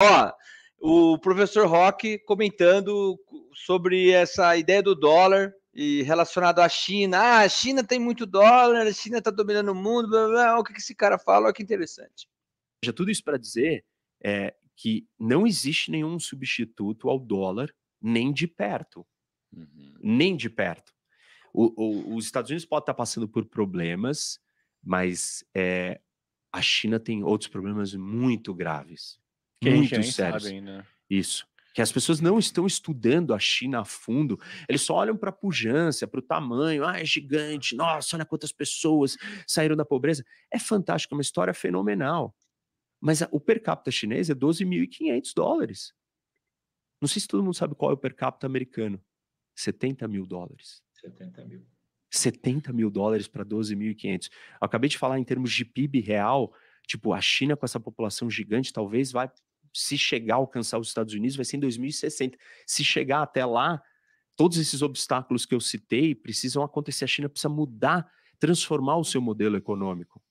Ó, o professor Rock comentando sobre essa ideia do dólar e relacionado à China. Ah, a China tem muito dólar, a China está dominando o mundo. Blá, blá, blá. O que esse cara fala? Olha que interessante. Já tudo isso para dizer é, que não existe nenhum substituto ao dólar, nem de perto. Uhum. Nem de perto. O, o, os Estados Unidos podem estar tá passando por problemas, mas é, a China tem outros problemas muito graves que muito sérios. Ainda. Né? Isso. Que as pessoas não estão estudando a China a fundo, eles só olham para a pujança, para o tamanho, ah, é gigante, nossa, olha quantas pessoas saíram da pobreza. É fantástico, é uma história fenomenal. Mas o per capita chinês é 12.500 dólares. Não sei se todo mundo sabe qual é o per capita americano. 70 mil dólares. 70 mil. 70 mil dólares para 12.500. Acabei de falar em termos de PIB real, tipo, a China com essa população gigante talvez vai se chegar a alcançar os Estados Unidos, vai ser em 2060. Se chegar até lá, todos esses obstáculos que eu citei precisam acontecer. A China precisa mudar, transformar o seu modelo econômico.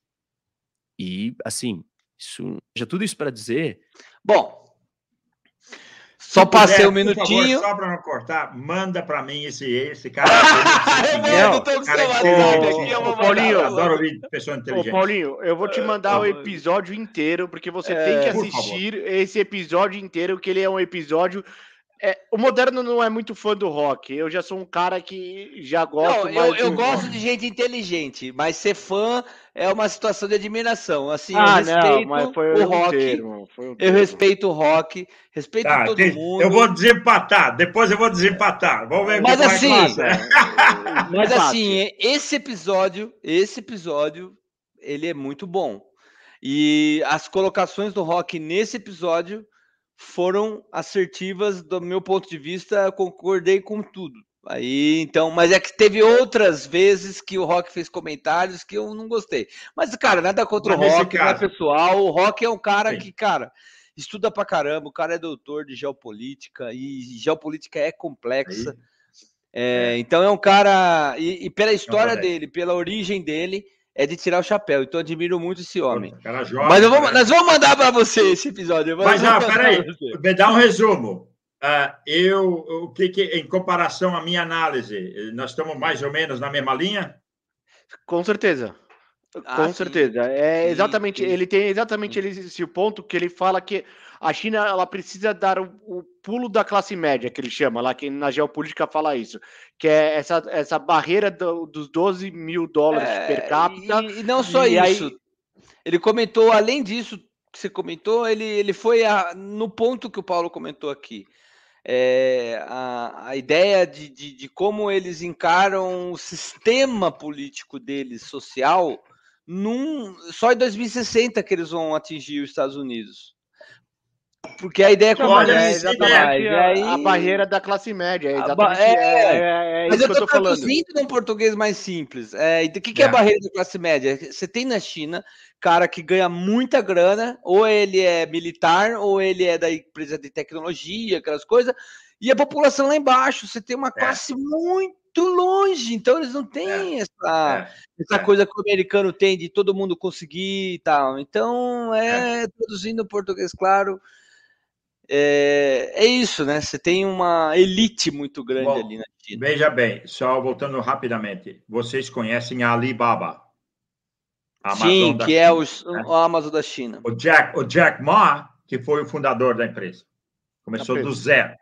E, assim, isso, já tudo isso para dizer. Bom, só passei um minutinho. Favor, só para não cortar, manda para mim esse, esse cara. É. Renan, Paulinho, adoro ouvir pessoa inteligente. Ô, Paulinho, eu vou te é, mandar tá o episódio inteiro, porque você é, tem que assistir esse episódio inteiro, que ele é um episódio é, o moderno não é muito fã do rock. Eu já sou um cara que já gosto. Não, eu, eu gosto rock. de gente inteligente, mas ser fã é uma situação de admiração. Assim, ah, eu respeito não, mas foi o um rock. Termo, foi um eu respeito o rock, respeito tá, todo tem, mundo. Eu vou desempatar, depois eu vou desempatar. Vamos ver mas é assim, é, mas é assim, esse episódio, esse episódio, ele é muito bom. E as colocações do rock nesse episódio foram assertivas do meu ponto de vista, concordei com tudo. Aí, então, mas é que teve outras vezes que o Rock fez comentários que eu não gostei. Mas, cara, nada contra mas o Rock, não é pessoal. O Rock é um cara Sim. que, cara, estuda pra caramba, o cara é doutor de geopolítica, e geopolítica é complexa. É, então é um cara. E, e pela é história dele, pela origem dele, é de tirar o chapéu. Então admiro muito esse homem. Cara jovem, Mas eu vou, nós vamos mandar para você esse episódio. Mas não, ah, peraí, me dá um resumo. Uh, eu, o que, que, em comparação à minha análise, nós estamos mais ou menos na mesma linha? Com certeza. Com ah, certeza. É sim. É exatamente, sim, sim. ele tem exatamente hum. esse ponto que ele fala que a China ela precisa dar o, o, pulo da classe média, que ele chama lá, que na geopolítica fala isso, que é essa, essa barreira do, dos 12 mil dólares é, per capita. E, e não só e isso. Aí... Ele comentou, além disso que você comentou, ele, ele foi a, no ponto que o Paulo comentou aqui. É, a, a, ideia de, de, de como eles encaram o sistema político deles, social, num, só em 2060 que eles vão atingir os Estados Unidos. Porque a ideia é como Olha, é, aí... A barreira da classe média, é exatamente. É é, é, é, é, mas eu estou traduzindo falando. num português mais simples. É, o que, que é. a barreira da classe média? Você tem na China cara que ganha muita grana, ou ele é militar, ou ele é da empresa de tecnologia, aquelas coisas, e a população lá embaixo, você tem uma classe muito muito longe, então eles não é, têm é, essa, é, essa é. coisa que o americano tem de todo mundo conseguir e tal. Então, é, é. traduzindo o português, claro, é, é isso, né? Você tem uma elite muito grande Bom, ali na China. Veja bem, só voltando rapidamente, vocês conhecem a Alibaba? A Sim, que é China, é o, né? o Amazon da China. O Jack, o Jack Ma, que foi o fundador da empresa. Começou do zero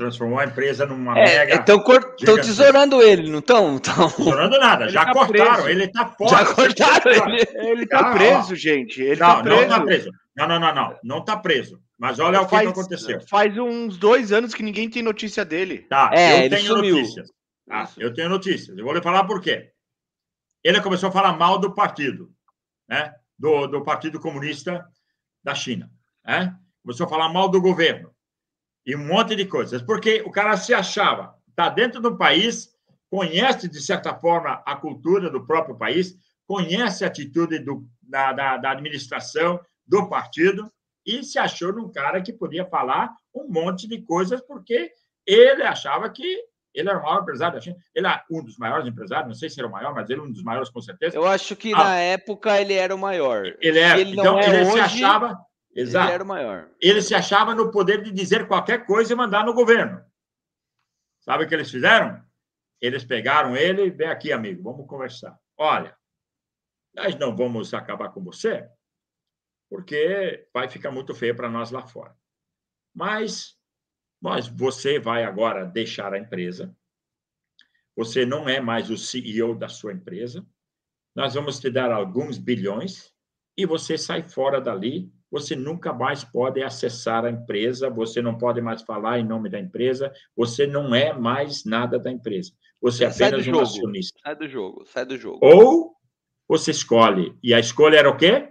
transformou a empresa numa é, mega. Estão tesourando ele, não estão? Tão... Tesourando nada, ele já tá cortaram, preso. ele está fora. Já cortaram ele. Tá ele está preso, gente. Ele não, tá, tá preso. não preso. Não, não, não, não. Não tá preso. Mas olha faz, o que, que aconteceu. Faz uns dois anos que ninguém tem notícia dele. Tá, é, eu tenho sumiu. notícias. eu tenho notícias. Eu vou lhe falar por quê. Ele começou a falar mal do partido, né? Do, do Partido Comunista da China. Né? Começou a falar mal do governo e um monte de coisas. Porque o cara se achava, está dentro do país, conhece, de certa forma, a cultura do próprio país, conhece a atitude do, da, da, da administração, do partido, e se achou num cara que podia falar um monte de coisas, porque ele achava que ele era o maior empresário da China. Ele era um dos maiores empresários, não sei se era o maior, mas ele era um dos maiores, com certeza. Eu acho que ah, na época ele era o maior. Ele era. Ele então, é ele hoje... se achava Exato. Ele era o maior. Ele se achava no poder de dizer qualquer coisa e mandar no governo. Sabe o que eles fizeram? Eles pegaram ele e vem aqui, amigo, vamos conversar. Olha, nós não vamos acabar com você, porque vai ficar muito feio para nós lá fora. Mas, mas você vai agora deixar a empresa. Você não é mais o CEO da sua empresa. Nós vamos te dar alguns bilhões e você sai fora dali você nunca mais pode acessar a empresa, você não pode mais falar em nome da empresa, você não é mais nada da empresa. Você é apenas um acionista. Sai do jogo, sai do jogo. Ou você escolhe. E a escolha era o quê?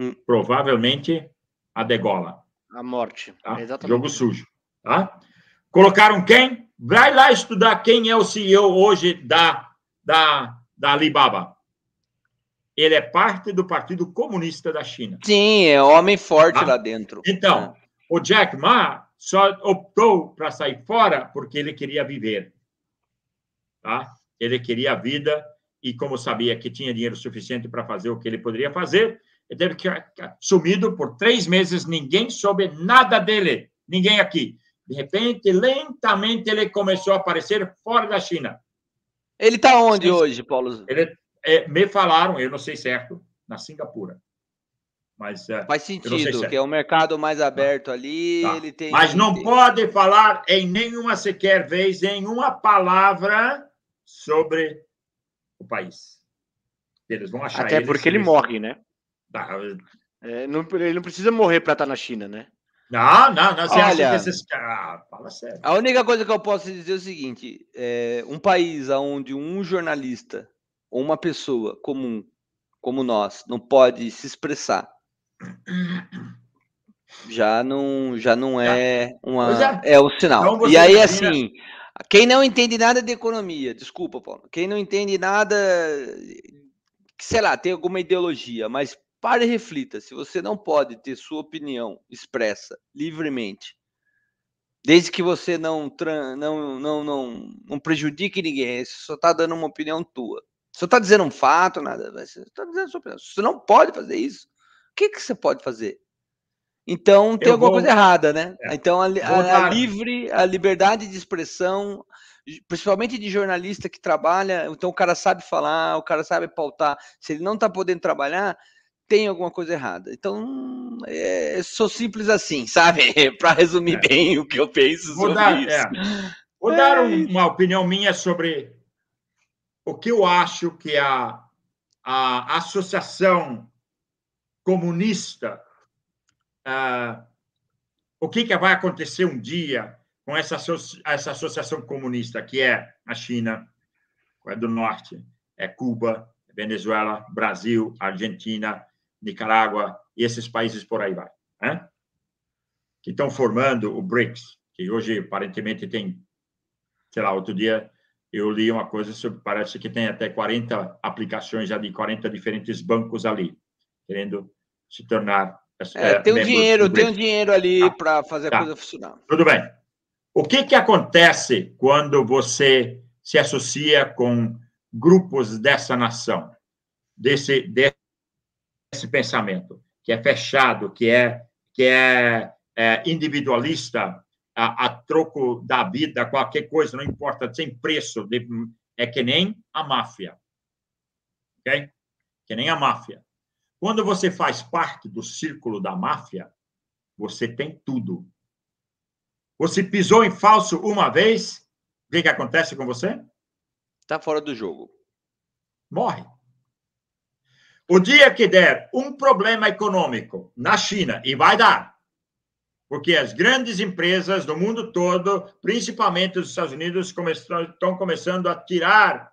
Hum. Provavelmente a degola. A morte. Tá? É exatamente. Jogo sujo. Tá? Colocaram quem? Vai lá estudar quem é o CEO hoje da, da, da Alibaba ele é parte do Partido Comunista da China. Sim, é homem forte ah, lá dentro. Então, é. o Jack Ma só optou para sair fora porque ele queria viver. Tá? Ele queria a vida e, como sabia que tinha dinheiro suficiente para fazer o que ele poderia fazer, ele teve que sumido por três meses, ninguém soube nada dele, ninguém aqui. De repente, lentamente, ele começou a aparecer fora da China. Ele está onde hoje, Paulo? Ele é, me falaram, eu não sei certo, na Singapura. Mas, é, Faz sentido, se é. o é mercado mais tá. aberto tá. ali. Tá. Ele tem, Mas não tem... pode falar em nenhuma sequer vez, nenhuma palavra sobre o país. Eles vão achar Até porque ele morre, né? Tá. É, não, ele não precisa morrer para estar tá na China, né? Não, não, não. Você Olha, acha que esses ah, fala sério. A única coisa que eu posso dizer é o seguinte: é, um país onde um jornalista uma pessoa comum como nós não pode se expressar, já não já não é uma é. é. o sinal. Então e aí assim, quem não entende nada de economia, desculpa, Paulo. Quem não entende nada, sei lá, tem alguma ideologia, mas pare e reflita, se você não pode ter sua opinião expressa livremente, desde que você não não não não, não prejudique ninguém, você só está dando uma opinião tua. Você está dizendo um fato, nada. Você está dizendo sua opinião. Você não pode fazer isso. O que, que você pode fazer? Então tem Eu alguma vou... coisa errada, né? É. Então a, a, a, livre, a liberdade de expressão, principalmente de jornalista que trabalha, então o cara sabe falar, o cara sabe pautar. Se ele não está podendo trabalhar, tem alguma coisa errada. Então, é, sou simples assim, sabe? Para resumir é. bem o que eu penso Vou sobre dar, é. isso. É. Vou dar é um, uma opinião minha sobre o que eu acho que a, a associação comunista, uh, o que, que vai acontecer um dia com essa, essa associação comunista, que é a China, é do Norte, é Cuba, é Venezuela, Brasil, Argentina, Nicarágua, e esses países por aí vai, né? que estão formando o BRICS, que hoje aparentemente tem, sei lá, outro dia eu li uma coisa sobre, parece que tem até 40 aplicações já de 40 diferentes bancos ali, querendo se tornar. É, é tem um dinheiro, tem um dinheiro ali tá. para fazer tá. a coisa funcionar. Tudo bem. O que, que acontece quando você se associa com grupos dessa nação, desse, desse pensamento, que é fechado, que é, que é, é individualista, a, a, troco da vida, qualquer coisa, não importa, sem preço, de, é que nem a máfia. Ok? Que nem a máfia. Quando você faz parte do círculo da máfia, você tem tudo. Você pisou em falso uma vez, o que, que acontece com você? Está fora do jogo. Morre. O dia que der um problema econômico na China, e vai dar, porque as grandes empresas do mundo todo, principalmente os Estados Unidos, estão começando a tirar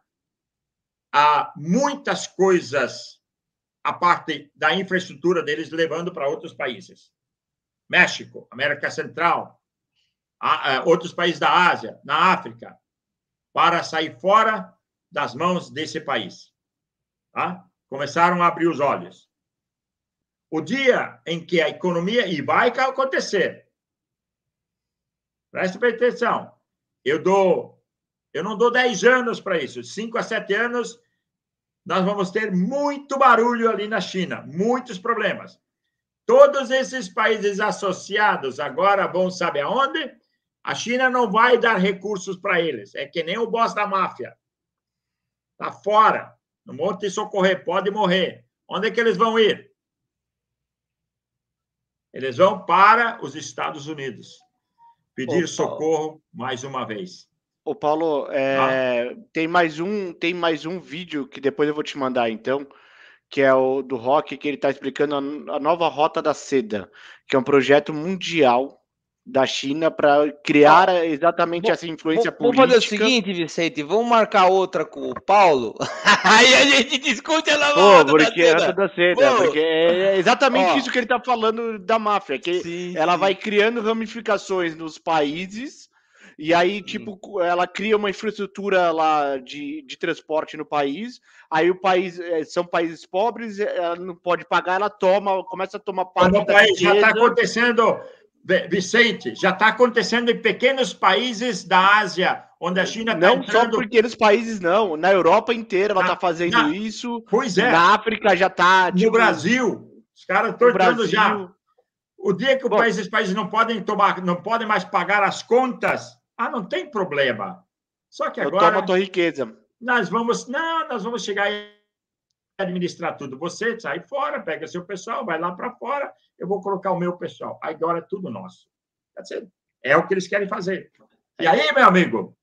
a muitas coisas a parte da infraestrutura deles, levando para outros países. México, América Central, a, a, outros países da Ásia, na África, para sair fora das mãos desse país. Tá? Começaram a abrir os olhos o dia em que a economia, e vai acontecer, preste atenção, eu dou, eu não dou 10 anos para isso, 5 a 7 anos, nós vamos ter muito barulho ali na China, muitos problemas. Todos esses países associados agora vão saber aonde? A China não vai dar recursos para eles. É que nem o boss da máfia. Está fora. Não monte de socorrer, pode morrer. Onde é que eles vão ir? Eles vão para os Estados Unidos pedir Ô, socorro mais uma vez. Ô Paulo, é, ah. tem mais um tem mais um vídeo que depois eu vou te mandar então, que é o do Rock que ele está explicando a, a nova rota da seda, que é um projeto mundial da China para criar exatamente essa influência vou, política. Vamos fazer o seguinte, Vicente, vamos marcar outra com o Paulo. Aí a gente discute ela Pô, porque da da seda, porque é exatamente isso que ele está falando da máfia, que sim, ela sim. vai criando ramificações nos países e aí, tipo, hum. ela cria uma infraestrutura lá de, de transporte no país. Aí o país é, são países pobres, é, ela não pode pagar, ela toma, começa a tomar parte. da país, tá riqueza. já está acontecendo Vicente, já está acontecendo em pequenos países da Ásia, onde a China está Não entrando... só pequenos países, não. Na Europa inteira ela está fazendo na... isso. Pois é. Na África já está... Tipo... No Brasil, os caras estão entrando Brasil... já. O dia que o país, os países não podem tomar, não podem mais pagar as contas, ah, não tem problema. Só que agora... Toma tua riqueza. Nós vamos... Não, nós vamos chegar aí administrar tudo você, sai fora, pega seu pessoal, vai lá para fora, eu vou colocar o meu pessoal. Aí agora é tudo nosso. É o que eles querem fazer. E aí, meu amigo,